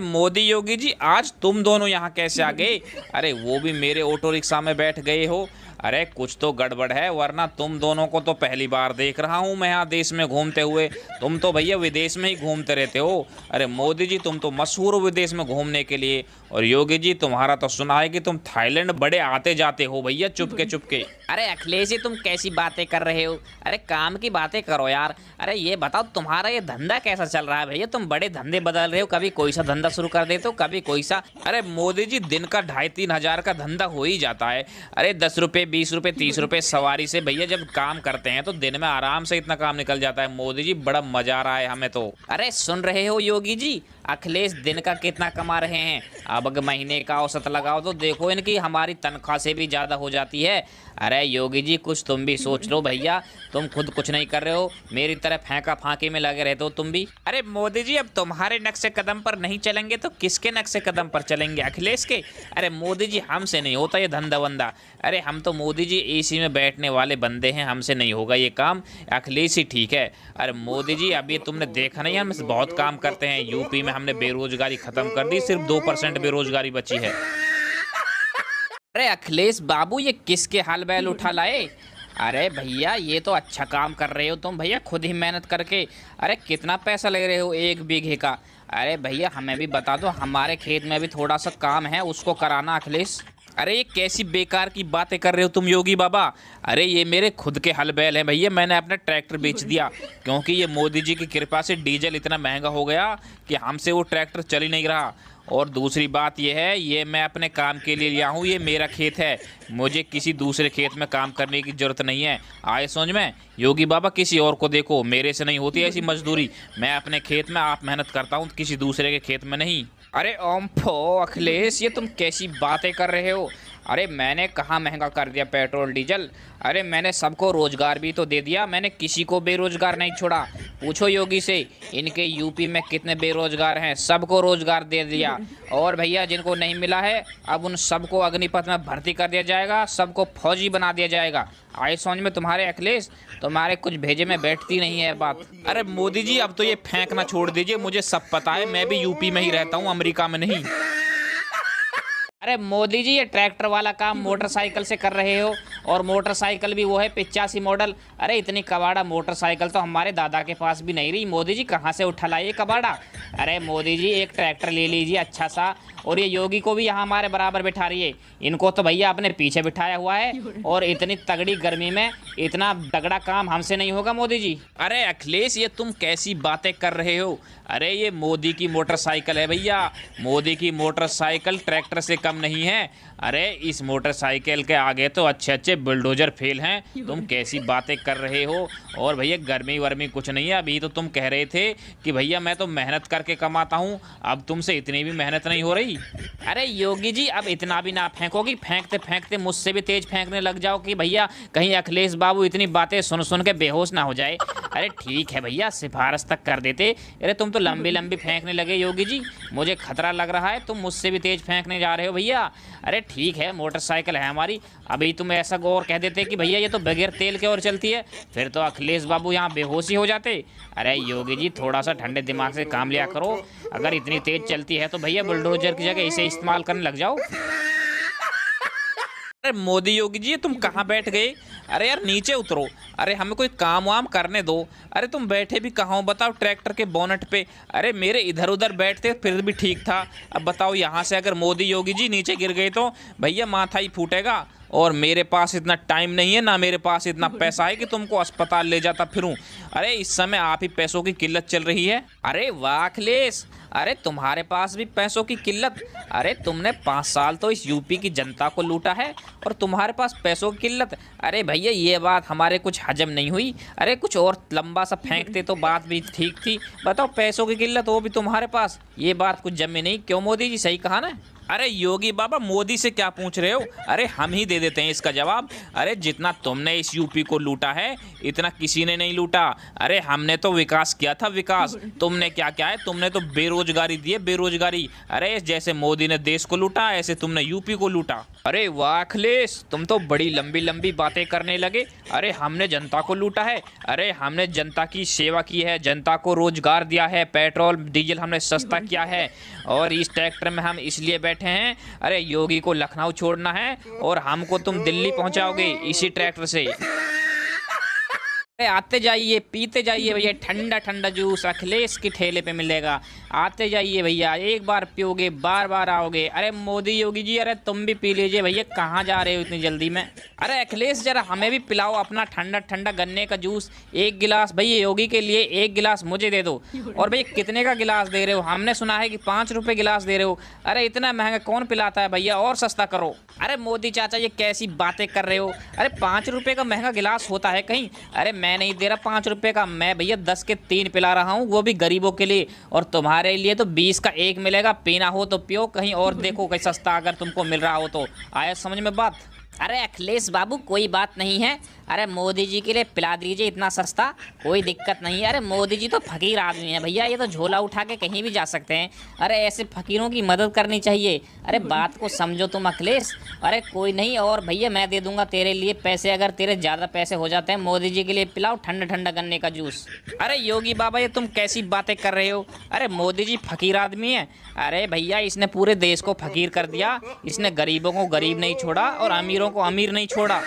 मोदी योगी जी आज तुम दोनों यहाँ कैसे आ गए अरे वो भी मेरे ऑटो रिक्शा में बैठ गए हो अरे कुछ तो गड़बड़ है वरना तुम दोनों को तो पहली बार देख रहा हूँ मैं यहाँ देश में घूमते हुए तुम तो भैया विदेश में ही घूमते रहते हो अरे मोदी जी तुम तो मशहूर हो विदेश में घूमने के लिए और योगी जी तुम्हारा तो सुना है कि तुम थाईलैंड बड़े आते जाते हो भैया चुपके चुपके अरे अखिलेश जी तुम कैसी बातें कर रहे हो अरे काम की बातें करो यार अरे ये बताओ तुम्हारा ये धंधा कैसा चल रहा है भैया तुम बड़े धंधे बदल रहे हो कभी कोई सा धंधा शुरू कर देते हो कभी कोई सा अरे मोदी जी दिन का ढाई तीन हजार का धंधा हो ही जाता है अरे दस रुपये बीस रुपए तीस रुपए सवारी से भैया जब काम करते हैं तो दिन में आराम से इतना काम निकल जाता है मोदी जी बड़ा मजा आ रहा है हमें तो अरे सुन रहे हो योगी जी अखिलेश दिन का कितना कमा रहे हैं अब अगर महीने का औसत लगाओ तो देखो इनकी हमारी तनख्वाह से भी ज़्यादा हो जाती है अरे योगी जी कुछ तुम भी सोच लो भैया तुम खुद कुछ नहीं कर रहे हो मेरी तरह फेंका फांके में लगे रहते हो तुम भी अरे मोदी जी अब तुम्हारे नक्शे कदम पर नहीं चलेंगे तो किसके नक्शे कदम पर चलेंगे अखिलेश के अरे मोदी जी हमसे नहीं होता ये धंधा वंदा अरे हम तो मोदी जी एसी में बैठने वाले बंदे हैं हमसे नहीं होगा ये काम अखिलेश ही ठीक है अरे मोदी जी अभी तुमने देखा नहीं हम बहुत काम करते हैं यूपी में में हमने बेरोजगारी खत्म कर दी सिर्फ दो परसेंट बेरोजगारी बची है अरे अखिलेश बाबू ये किसके हाल बैल उठा लाए अरे भैया ये तो अच्छा काम कर रहे हो तुम भैया खुद ही मेहनत करके अरे कितना पैसा ले रहे हो एक बीघे का अरे भैया हमें भी बता दो हमारे खेत में भी थोड़ा सा काम है उसको कराना अखिलेश अरे ये कैसी बेकार की बातें कर रहे हो तुम योगी बाबा अरे ये मेरे खुद के हल बैल हैं भैया मैंने अपना ट्रैक्टर बेच दिया क्योंकि ये मोदी जी की कृपा से डीजल इतना महंगा हो गया कि हमसे वो ट्रैक्टर चल ही नहीं रहा और दूसरी बात यह है ये मैं अपने काम के लिए लिया हूँ ये मेरा खेत है मुझे किसी दूसरे खेत में काम करने की ज़रूरत नहीं है आए समझ में योगी बाबा किसी और को देखो मेरे से नहीं होती ऐसी मजदूरी मैं अपने खेत में आप मेहनत करता हूँ किसी दूसरे के खेत में नहीं अरे ओम फो अखिलेश ये तुम कैसी बातें कर रहे हो अरे मैंने कहाँ महंगा कर दिया पेट्रोल डीजल अरे मैंने सबको रोज़गार भी तो दे दिया मैंने किसी को बेरोज़गार नहीं छोड़ा पूछो योगी से इनके यूपी में कितने बेरोज़गार हैं सबको रोज़गार दे दिया और भैया जिनको नहीं मिला है अब उन सबको अग्निपथ में भर्ती कर दिया जाएगा सबको फौजी बना दिया जाएगा आई समझ में तुम्हारे अखिलेश तुम्हारे कुछ भेजे में बैठती नहीं है बात अरे मोदी जी अब तो ये फेंकना छोड़ दीजिए मुझे सब पता है मैं भी यूपी में ही रहता हूँ अमरीका में नहीं अरे मोदी जी ये ट्रैक्टर वाला काम मोटरसाइकिल से कर रहे हो और मोटरसाइकिल भी वो है पिचासी मॉडल अरे इतनी कबाड़ा मोटरसाइकिल तो हमारे दादा के पास भी नहीं रही मोदी जी कहाँ से उठा लाइए कबाड़ा अरे मोदी जी एक ट्रैक्टर ले लीजिए अच्छा सा और ये योगी को भी यहाँ हमारे बराबर बिठा रही है इनको तो भैया आपने पीछे बिठाया हुआ है और इतनी तगड़ी गर्मी में इतना तगड़ा काम हमसे नहीं होगा मोदी जी अरे अखिलेश ये तुम कैसी बातें कर रहे हो अरे ये मोदी की मोटरसाइकिल है भैया मोदी की मोटरसाइकिल ट्रैक्टर से कम कम नहीं है अरे इस मोटरसाइकिल के आगे तो अच्छे अच्छे बुलडोजर फेल हैं तुम कैसी बातें कर रहे हो और भैया गर्मी वर्मी कुछ नहीं है अभी तो तुम कह रहे थे कि भैया मैं तो मेहनत करके कमाता हूँ अब तुमसे इतनी भी मेहनत नहीं हो रही अरे योगी जी अब इतना भी ना फेंको कि फेंकते फेंकते मुझसे भी तेज फेंकने लग जाओ कि भैया कहीं अखिलेश बाबू इतनी बातें सुन सुन के बेहोश ना हो जाए अरे ठीक है भैया सिफारिश तक कर देते अरे तुम तो लंबी लंबी फेंकने लगे योगी जी मुझे खतरा लग रहा है तुम मुझसे भी तेज फेंकने जा रहे हो भैया अरे ठीक है मोटरसाइकिल है हमारी अभी तुम ऐसा गौर कह देते कि भैया ये तो बगैर तेल के और चलती है फिर तो अखिलेश बाबू यहाँ बेहोशी हो जाते अरे योगी जी थोड़ा सा ठंडे दिमाग से काम लिया करो अगर इतनी तेज चलती है तो भैया बुलडोजर की जगह इसे इस्तेमाल करने लग जाओ अरे मोदी योगी जी तुम कहाँ बैठ गए अरे यार नीचे उतरो अरे हमें कोई काम वाम करने दो अरे तुम बैठे भी कहाँ हो बताओ ट्रैक्टर के बोनट पे अरे मेरे इधर उधर बैठते फिर भी ठीक था अब बताओ यहाँ से अगर मोदी योगी जी नीचे गिर गए तो भैया माथा ही फूटेगा और मेरे पास इतना टाइम नहीं है ना मेरे पास इतना पैसा है कि तुमको अस्पताल ले जाता फिरूँ अरे इस समय आप ही पैसों की किल्लत चल रही है अरे वाखलेस अरे तुम्हारे पास भी पैसों की किल्लत अरे तुमने पाँच साल तो इस यूपी की जनता को लूटा है और तुम्हारे पास पैसों की किल्लत अरे भैया ये बात हमारे कुछ हजम नहीं हुई अरे कुछ और लंबा सा फेंकते तो बात भी ठीक थी बताओ पैसों की किल्लत वो भी तुम्हारे पास ये बात कुछ जमे नहीं क्यों मोदी जी सही कहा ना अरे योगी बाबा मोदी से क्या पूछ रहे हो अरे हम ही दे देते हैं इसका जवाब अरे जितना तुमने इस यूपी को लूटा है इतना किसी ने नहीं लूटा अरे हमने तो विकास किया था विकास तुमने क्या क्या है तुमने तो बेरोजगारी दी है बेरोजगारी अरे जैसे मोदी ने देश को लूटा ऐसे तुमने यूपी को लूटा अरे वाह अखिलेश तुम तो बड़ी लंबी लंबी बातें करने लगे अरे हमने जनता को लूटा है अरे हमने जनता की सेवा की है जनता को रोजगार दिया है पेट्रोल डीजल हमने सस्ता किया है और इस ट्रैक्टर में हम इसलिए बैठे हैं अरे योगी को लखनऊ छोड़ना है और हमको तुम दिल्ली पहुंचाओगे इसी ट्रैक्टर से आते जाइए पीते जाइए भैया ठंडा ठंडा जूस अखिलेश के ठेले पे मिलेगा आते जाइए भैया एक बार पियोगे बार बार आओगे अरे मोदी योगी जी अरे तुम भी पी लीजिए भैया कहाँ जा रहे हो इतनी जल्दी में अरे अखिलेश जरा हमें भी पिलाओ अपना ठंडा ठंडा गन्ने का जूस एक गिलास भैया योगी के लिए एक गिलास मुझे दे दो और भैया कितने का गिलास दे रहे हो हमने सुना है कि पाँच रुपये गिलास दे रहे हो अरे इतना महंगा कौन पिलाता है भैया और सस्ता करो अरे मोदी चाचा ये कैसी बातें कर रहे हो अरे पाँच रुपये का महंगा गिलास होता है कहीं अरे मैं मैं नहीं दे रहा पाँच रुपये का मैं भैया दस के तीन पिला रहा हूँ वो भी गरीबों के लिए और तुम्हारे लिए तो बीस का एक मिलेगा पीना हो तो पियो कहीं और देखो कहीं सस्ता अगर तुमको मिल रहा हो तो आया समझ में बात अरे अखिलेश बाबू कोई बात नहीं है अरे मोदी जी के लिए पिला दीजिए इतना सस्ता कोई दिक्कत नहीं है अरे मोदी जी तो फकीर आदमी है भैया ये तो झोला उठा के कहीं भी जा सकते हैं अरे ऐसे फकीरों की मदद करनी चाहिए अरे बात को समझो तुम अखिलेश अरे कोई नहीं और भैया मैं दे दूंगा तेरे लिए पैसे अगर तेरे ज़्यादा पैसे हो जाते हैं मोदी जी के लिए पिलाओ ठंडा ठंडा गन्ने का जूस अरे योगी बाबा ये तुम कैसी बातें कर रहे हो अरे मोदी जी फकीर आदमी है अरे भैया इसने पूरे देश को फकीर कर दिया इसने गरीबों को गरीब नहीं छोड़ा और अमीरों अमीरों को अमीर नहीं छोड़ा